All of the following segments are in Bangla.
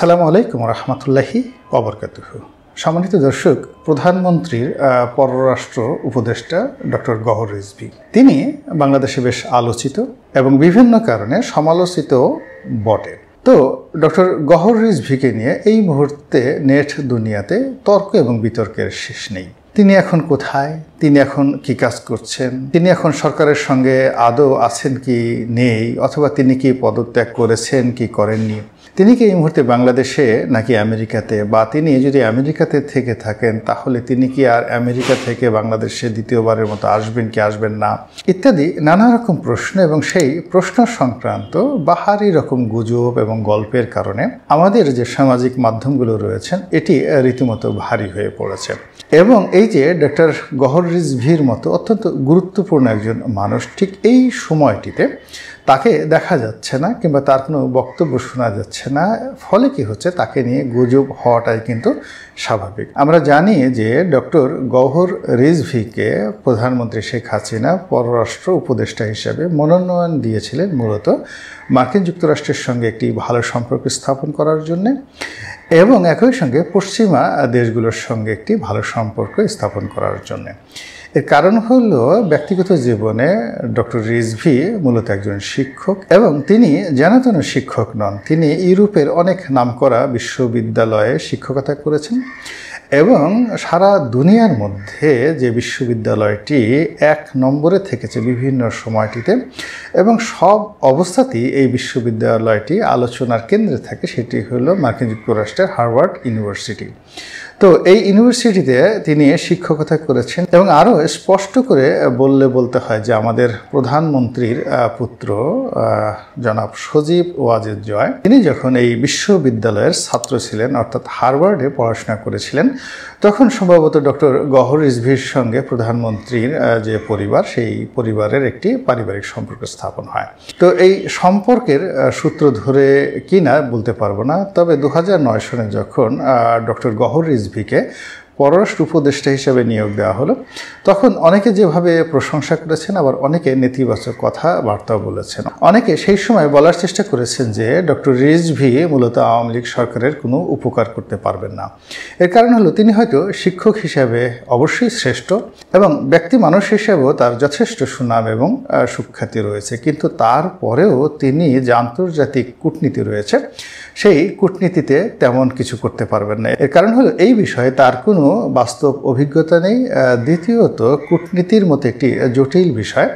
আসসালামু আলাইকুম রহমতুল্লাহি অবরকাত সম্মানিত দর্শক প্রধানমন্ত্রীর পররাষ্ট্র উপদেষ্টা ডক্টর গহর রিজভি তিনি বাংলাদেশে বেশ আলোচিত এবং বিভিন্ন কারণে সমালোচিত বটে তো ডক্টর গহর রিজভিকে নিয়ে এই মুহূর্তে নেট দুনিয়াতে তর্ক এবং বিতর্কের শেষ নেই তিনি এখন কোথায় তিনি এখন কি কাজ করছেন তিনি এখন সরকারের সঙ্গে আদৌ আছেন কি নেই অথবা তিনি কি পদত্যাগ করেছেন কি করেননি তিনি কি এই মুহূর্তে বাংলাদেশে নাকি আমেরিকাতে বা তিনি যদি আমেরিকাতে থেকে থাকেন তাহলে তিনি কি আর আমেরিকা থেকে বাংলাদেশে দ্বিতীয়বারের মতো আসবেন কি আসবেন না ইত্যাদি নানা রকম প্রশ্ন এবং সেই প্রশ্ন সংক্রান্ত বাহারি রকম গুজব এবং গল্পের কারণে আমাদের যে সামাজিক মাধ্যমগুলো রয়েছেন এটি রীতিমতো ভারী হয়ে পড়েছে এবং এই যে ডক্টর গহর রিজভির মতো অত্যন্ত গুরুত্বপূর্ণ একজন মানুষ ঠিক এই সময়টিতে তাকে দেখা যাচ্ছে না কিংবা তার কোনো বক্তব্য শোনা যাচ্ছে না ফলে কি হচ্ছে তাকে নিয়ে গুজব হওয়াটাই কিন্তু স্বাভাবিক আমরা জানি যে ডক্টর গহর রিজভিকে প্রধানমন্ত্রী শেখ হাসিনা পররাষ্ট্র উপদেষ্টা হিসেবে মনোনয়ন দিয়েছিলেন মূলত মার্কিন যুক্তরাষ্ট্রের সঙ্গে একটি ভালো সম্পর্ক স্থাপন করার জন্যে এবং একই সঙ্গে পশ্চিমা দেশগুলোর সঙ্গে একটি ভালো সম্পর্ক স্থাপন করার জন্যে এর কারণ হলো ব্যক্তিগত জীবনে ডক্টর রিজভি মূলত একজন শিক্ষক এবং তিনি যেন শিক্ষক নন তিনি ইউরোপের অনেক নামকরা বিশ্ববিদ্যালয়ে শিক্ষকতা করেছেন এবং সারা দুনিয়ার মধ্যে যে বিশ্ববিদ্যালয়টি এক নম্বরে থেকেছে বিভিন্ন সময়টিতে এবং সব অবস্থাতেই এই বিশ্ববিদ্যালয়টি আলোচনার কেন্দ্রে থাকে সেটি হল মার্কিন যুক্তরাষ্ট্রের হার্ভার্ড ইউনিভার্সিটি তো এই ইউনিভার্সিটিতে তিনি শিক্ষকতা করেছেন এবং আরও স্পষ্ট করে বললে বলতে হয় যে আমাদের প্রধানমন্ত্রীর পুত্র জনাব সজীব ওয়াজেদ জয় তিনি যখন এই বিশ্ববিদ্যালয়ের ছাত্র ছিলেন অর্থাৎ হারওয়ার্ডে পড়াশোনা করেছিলেন তখন সম্ভবত ডক্টর গহর রিজভির সঙ্গে প্রধানমন্ত্রীর যে পরিবার সেই পরিবারের একটি পারিবারিক সম্পর্ক স্থাপন হয় তো এই সম্পর্কের সূত্র ধরে কি না বলতে পারবো না তবে দু সনে যখন ডক্টর গহর রিজভিকে পররাষ্ট্র উপদেষ্টা হিসেবে নিয়োগ দেওয়া হলো তখন অনেকে যেভাবে প্রশংসা করেছেন আবার অনেকে নেতিবাচক কথাবার্তা বলেছেন অনেকে সেই সময় বলার চেষ্টা করেছেন যে ডক্টর রিজভি মূলত আওয়ামী লীগ সরকারের কোনো উপকার করতে পারবেন না এর কারণ হলো তিনি হয়তো শিক্ষক হিসেবে অবশ্যই শ্রেষ্ঠ এবং ব্যক্তি মানুষ হিসেবেও তার যথেষ্ট সুনাম এবং সুখ্যাতি রয়েছে কিন্তু তারপরেও তিনি যে আন্তর্জাতিক কূটনীতি রয়েছে সেই কূটনীতিতে তেমন কিছু করতে পারবেন না এর কারণ হলো এই বিষয়ে তার কোনো বাস্তব অভিজ্ঞতা নেই দ্বিতীয়ত কূটনীতির মতো একটি জটিল বিষয়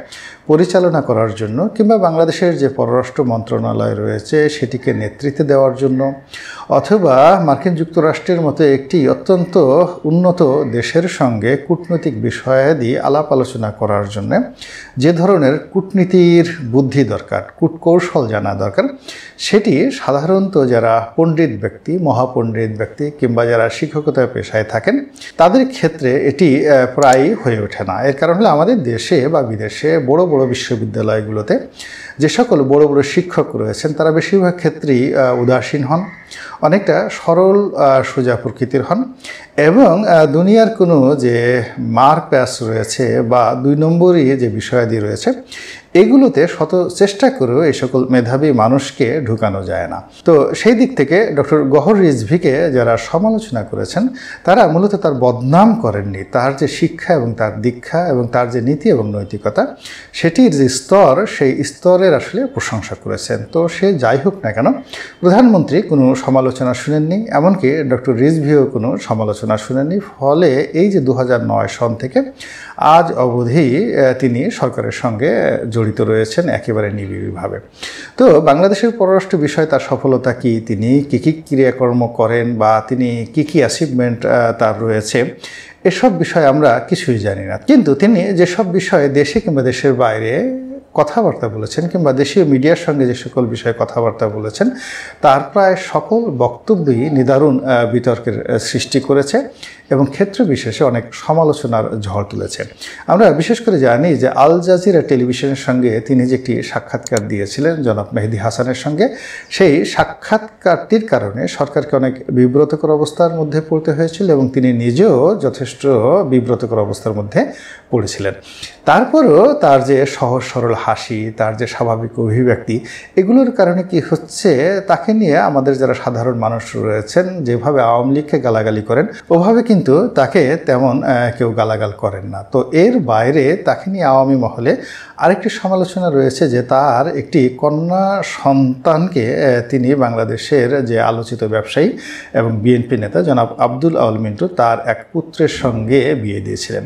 পরিচালনা করার জন্য কিংবা বাংলাদেশের যে পররাষ্ট্র মন্ত্রণালয় রয়েছে সেটিকে নেতৃত্বে দেওয়ার জন্য অথবা মার্কিন যুক্তরাষ্ট্রের মতো একটি অত্যন্ত উন্নত দেশের সঙ্গে কূটনৈতিক বিষয়াদি আলাপ আলোচনা করার জন্য যে ধরনের কূটনীতির বুদ্ধি দরকার কূটকৌশল জানা দরকার সেটি সাধারণত যারা পণ্ডিত ব্যক্তি মহাপণ্ডিত ব্যক্তি কিংবা যারা শিক্ষকতা পেশায় থাকেন তাদের ক্ষেত্রে এটি প্রায় হয়ে ওঠে না এর কারণ হলো আমাদের দেশে বা বিদেশে বড়ো বড় বড় বিশ্ববিদ্যালয়গুলোতে যে সকল বড় বড় শিক্ষক রয়েছেন তারা বেশিরভাগ ক্ষেত্রেই উদাসীন হন অনেকটা সরল সোজা প্রকৃতির হন এবং দুনিয়ার কোনো যে মার প্যাস রয়েছে বা দুই নম্বরই যে বিষয়াদি রয়েছে এগুলোতে শত চেষ্টা করেও এই সকল মেধাবী মানুষকে ঢুকানো যায় না তো সেই দিক থেকে ডক্টর গহর রিজভিকে যারা সমালোচনা করেছেন তারা মূলত তার বদনাম করেননি তার যে শিক্ষা এবং তার দীক্ষা এবং তার যে নীতি এবং নৈতিকতা সেটির যে স্তর সেই স্তরের আসলে প্রশংসা করেছেন তো সে যাই হোক না কেন প্রধানমন্ত্রী কোনো সমালোচনা শুনেননি এমনকি ডক্টর রিজভিও কোনো সমালোচনা শুনেননি ফলে এই যে দু সন থেকে আজ অবধি তিনি সরকারের সঙ্গে জড়িত জড়িত রয়েছেন একেবারে নিবিড়ভাবে তো বাংলাদেশের পররাষ্ট্র বিষয়ে তার সফলতা কি তিনি কী কী ক্রিয়াকর্ম করেন বা তিনি কি কী অ্যাচিভমেন্ট তার রয়েছে এসব বিষয়ে আমরা কিছুই জানি না কিন্তু তিনি যেসব বিষয়ে দেশে কিংবা দেশের বাইরে কথাবার্তা বলেছেন কিংবা দেশীয় মিডিয়ার সঙ্গে যে সকল বিষয়ে কথাবার্তা বলেছেন তার প্রায় সকল বক্তব্যই নিদারুণ বিতর্কের সৃষ্টি করেছে এবং ক্ষেত্র বিশেষে অনেক সমালোচনার ঝড় তুলেছে আমরা বিশেষ করে জানি যে আল জাজিরা টেলিভিশনের সঙ্গে তিনি যে একটি সাক্ষাৎকার দিয়েছিলেন জনাব মেহেদি হাসানের সঙ্গে সেই সাক্ষাৎকারটির কারণে সরকারকে অনেক বিব্রতকর অবস্থার মধ্যে পড়তে হয়েছিল এবং তিনি নিজেও যথেষ্ট বিব্রতকর অবস্থার মধ্যে পড়েছিলেন তারপরও তার যে সহজ সরল হাসি তার যে স্বাভাবিক অভিব্যক্তি এগুলোর কারণে কি হচ্ছে তাকে নিয়ে আমাদের যারা সাধারণ মানুষ রয়েছেন যেভাবে আওয়ামী লীগকে গালাগালি করেন ওভাবে কিন্তু কিন্তু তাকে তেমন কেউ গালাগাল করেন না তো এর বাইরে তাকে নিয়ে আওয়ামী মহলে আরেকটি সমালোচনা রয়েছে যে তার একটি কন্যা সন্তানকে তিনি বাংলাদেশের যে আলোচিত ব্যবসায়ী এবং বিএনপি নেতা জনাব আব্দুল আউল মিন্টু তার এক পুত্রের সঙ্গে বিয়ে দিয়েছিলেন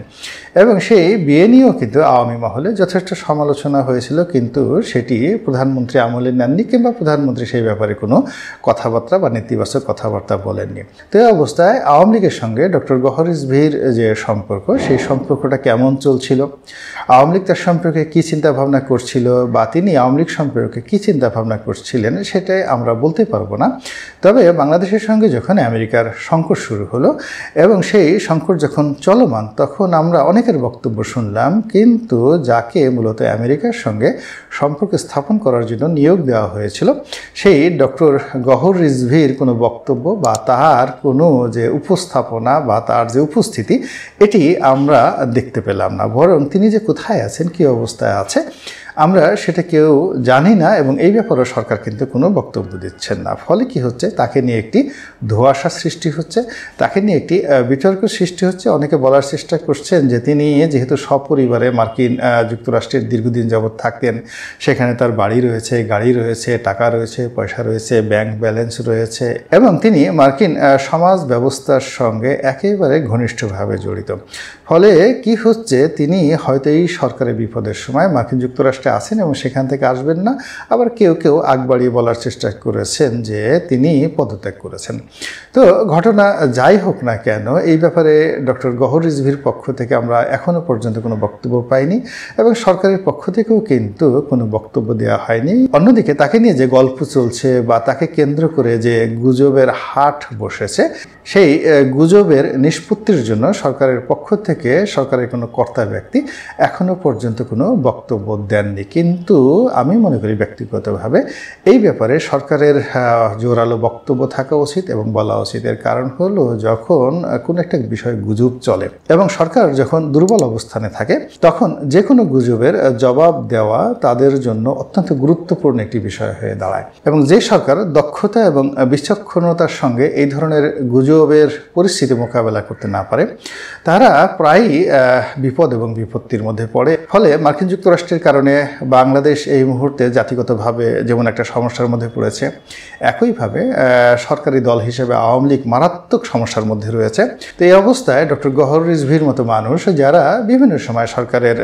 এবং সেই বিয়ে নিয়েও কিন্তু আওয়ামী মহলে যথেষ্ট সমালোচনা হয়েছিল কিন্তু সেটি প্রধানমন্ত্রী আমলে নেননি কিংবা প্রধানমন্ত্রী সেই ব্যাপারে কোনো কথাবার্তা বা নেতিবাচক কথাবার্তা বলেননি তো অবস্থায় আওয়ামী লীগের সঙ্গে ডক্টর গহরিজভির যে সম্পর্ক সেই সম্পর্কটা কেমন চলছিল আওয়ামী লীগ তার সম্পর্কে কী চিন্তাভাবনা করছিল বা তিনি আওয়ামী লীগ সম্পর্কে কী চিন্তাভাবনা করছিলেন সেটাই আমরা বলতে পারবো না তবে বাংলাদেশের সঙ্গে যখন আমেরিকার সংকট শুরু হলো এবং সেই সংকট যখন চলমান তখন আমরা অনেকের বক্তব্য শুনলাম কিন্তু যাকে মূলত আমেরিকার সঙ্গে সম্পর্ক স্থাপন করার জন্য নিয়োগ দেওয়া হয়েছিল সেই ডক্টর গহর রিজভির কোনো বক্তব্য বা তাহার কোনো যে উপস্থাপনা বা তার যে উপস্থিতি এটি আমরা দেখতে পেলাম না বরং তিনি যে কোথায় আছেন কী অবস্থায় আছে আমরা সেটা কেউ জানি না এবং এই ব্যাপারে সরকার কিন্তু কোনো বক্তব্য দিচ্ছেন না ফলে কি হচ্ছে তাকে নিয়ে একটি ধোয়াশা সৃষ্টি হচ্ছে তাকে নিয়ে একটি বিতর্ক সৃষ্টি হচ্ছে অনেকে বলার চেষ্টা করছেন যে তিনি যেহেতু সপরিবারে মার্কিন যুক্তরাষ্ট্রের দীর্ঘদিন যাবৎ থাকতেন সেখানে তার বাড়ি রয়েছে গাড়ি রয়েছে টাকা রয়েছে পয়সা রয়েছে ব্যাংক ব্যালেন্স রয়েছে এবং তিনি মার্কিন সমাজ ব্যবস্থার সঙ্গে একেবারে ঘনিষ্ঠভাবে জড়িত ফলে কি হচ্ছে তিনি হয়তো এই সরকারের বিপদের সময় মার্কিন যুক্তরাষ্ট্রে বসে আছেন এবং সেখান থেকে আসবেন না আবার কেউ কেউ আগবাড়িয়ে বলার চেষ্টা করেছেন যে তিনি পদত্যাগ করেছেন তো ঘটনা যাই হোক না কেন এই ব্যাপারে ডক্টর গহর রিজভির পক্ষ থেকে আমরা এখনও পর্যন্ত কোনো বক্তব্য পাইনি এবং সরকারের পক্ষ থেকেও কিন্তু কোনো বক্তব্য দেওয়া হয়নি অন্যদিকে তাকে নিয়ে যে গল্প চলছে বা তাকে কেন্দ্র করে যে গুজবের হাট বসেছে সেই গুজবের নিষ্পত্তির জন্য সরকারের পক্ষ থেকে সরকারের কোনো কর্তা ব্যক্তি এখনও পর্যন্ত কোনো বক্তব্য দেননি হয়নি কিন্তু আমি মনে করি ব্যক্তিগতভাবে এই ব্যাপারে সরকারের জোরালো বক্তব্য থাকা উচিত এবং বলা উচিত এর কারণ হলো যখন কোনো একটা বিষয় গুজব চলে এবং সরকার যখন দুর্বল অবস্থানে থাকে তখন যে কোনো গুজবের জবাব দেওয়া তাদের জন্য অত্যন্ত গুরুত্বপূর্ণ একটি বিষয় হয়ে দাঁড়ায় এবং যে সরকার দক্ষতা এবং বিচক্ষণতার সঙ্গে এই ধরনের গুজবের পরিস্থিতি মোকাবেলা করতে না পারে তারা প্রায়ই বিপদ এবং বিপত্তির মধ্যে পড়ে ফলে মার্কিন যুক্তরাষ্ট্রের কারণে বাংলাদেশ এই মুহূর্তে জাতিগতভাবে যেমন একটা সমস্যার মধ্যে পড়েছে একইভাবে সরকারি দল হিসেবে আওয়ামী লীগ মারাত্মক সমস্যার মধ্যে রয়েছে তো এই অবস্থায় ডক্টর গহর রিজভির মতো মানুষ যারা বিভিন্ন সময় সরকারের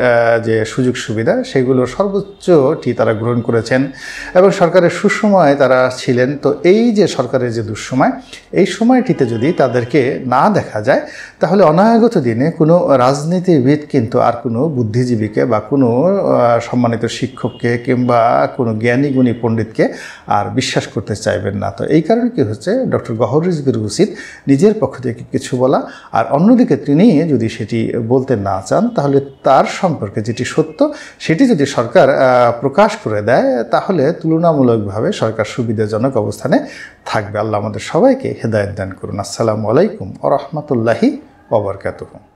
যে সুযোগ সুবিধা সেগুলো সর্বোচ্চটি তারা গ্রহণ করেছেন এবং সরকারের সুসময় তারা ছিলেন তো এই যে সরকারের যে দুঃসময় এই সময়টিতে যদি তাদেরকে না দেখা যায় তাহলে অনাগত দিনে কোনো রাজনীতিবিদ কিন্তু আর কোনো বুদ্ধিজীবীকে বা কোনো সম্মান সম্মানিত শিক্ষককে কিংবা কোনো জ্ঞানী গুণী পণ্ডিতকে আর বিশ্বাস করতে চাইবেন না তো এই কারণে কি হচ্ছে ডক্টর গহর রিজবির উচিত নিজের পক্ষ থেকে কিছু বলা আর অন্যদিকে তিনি যদি সেটি বলতে না চান তাহলে তার সম্পর্কে যেটি সত্য সেটি যদি সরকার প্রকাশ করে দেয় তাহলে তুলনামূলকভাবে সরকার সুবিধাজনক অবস্থানে থাকবে আল্লাহ আমাদের সবাইকে হেদায়ত দান করুন আসসালামু আলাইকুম ও রহমতুল্লাহি